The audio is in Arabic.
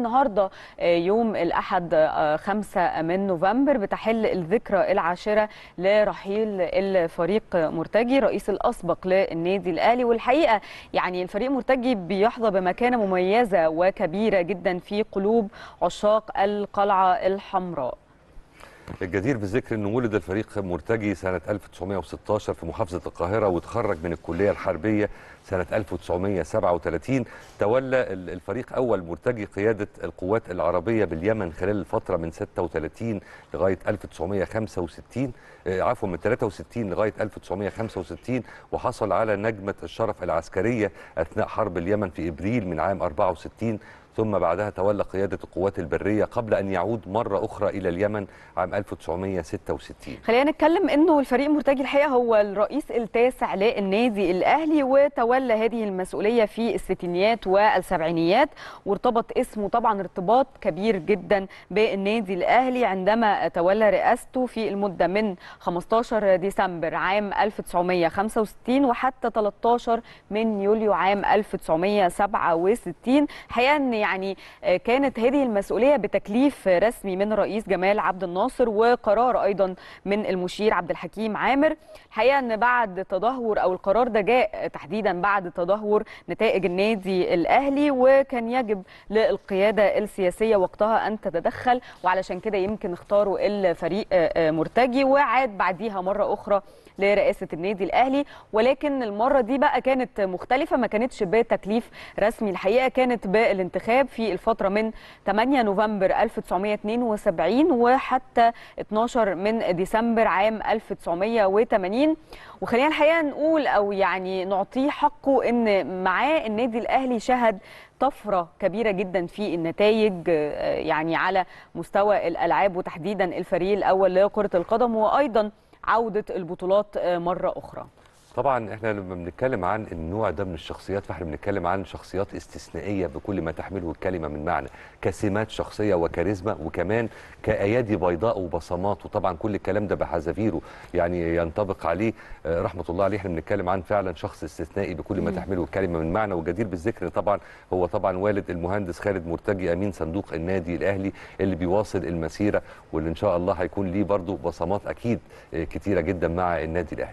النهارده آه، يوم الأحد 5 آه، من نوفمبر بتحل الذكرى العاشرة لرحيل الفريق مرتجي رئيس الأسبق للنادي الأهلي والحقيقة يعني الفريق مرتجي بيحظى بمكانة مميزة وكبيرة جدا في قلوب عشاق القلعة الحمراء الجدير بالذكر أنه ولد الفريق مرتجي سنة 1916 في محافظة القاهرة وتخرج من الكلية الحربية سنة 1937 تولى الفريق أول مرتجي قيادة القوات العربية باليمن خلال الفترة من 36 لغاية 1965 آه، عفوا من 63 لغاية 1965 وحصل على نجمة الشرف العسكرية أثناء حرب اليمن في إبريل من عام 64 ثم بعدها تولى قيادة القوات البرية قبل أن يعود مرة أخرى إلى اليمن عام 1966 خلينا نتكلم أنه الفريق مرتجي الحقيقة هو الرئيس التاسع للنادي الأهلي وتولى هذه المسؤولية في الستينيات والسبعينيات وارتبط اسمه طبعا ارتباط كبير جدا بالنادي الأهلي عندما تولى رئاسته في المدة من 15 ديسمبر عام 1965 وحتى 13 من يوليو عام 1967 حقيقة أن يعني يعني آه، كانت هذه المسؤولية بتكليف رسمي من الرئيس جمال عبد الناصر وقرار أيضا من المشير عبد الحكيم عامر الحقيقة أن بعد تدهور أو القرار ده جاء تحديدا بعد تدهور نتائج النادي الأهلي وكان يجب للقيادة السياسية وقتها أن تتدخل وعلشان كده يمكن اختاروا الفريق آه، آه، مرتجي وعاد بعديها مرة أخرى لرئاسة النادي الأهلي ولكن المرة دي بقى كانت مختلفة ما كانتش بتكليف رسمي الحقيقة كانت بالانتخاب الانتخاب في الفترة من 8 نوفمبر 1972 وحتى 12 من ديسمبر عام 1980 وخلينا الحقيقة نقول أو يعني نعطيه حقه إن معاه النادي الأهلي شهد طفرة كبيرة جدا في النتائج آه، يعني على مستوى الألعاب وتحديدا الفريق الأول لكرة القدم وأيضا عودة البطولات آه، مرة أخرى طبعا احنا لما بنتكلم عن النوع ده من الشخصيات فاحنا بنتكلم عن شخصيات استثنائيه بكل ما تحمله الكلمه من معنى كسمات شخصيه وكاريزما وكمان كايادي بيضاء وبصمات وطبعا كل الكلام ده بحذافيره يعني ينطبق عليه آه، رحمه الله عليه احنا بنتكلم عن فعلا شخص استثنائي بكل ما تحمله الكلمه من معنى وجدير بالذكر طبعا هو طبعا والد المهندس خالد مرتجي امين صندوق النادي الاهلي اللي بيواصل المسيره واللي ان شاء الله هيكون ليه برضه بصمات اكيد آه، كتيره جدا مع النادي الاهلي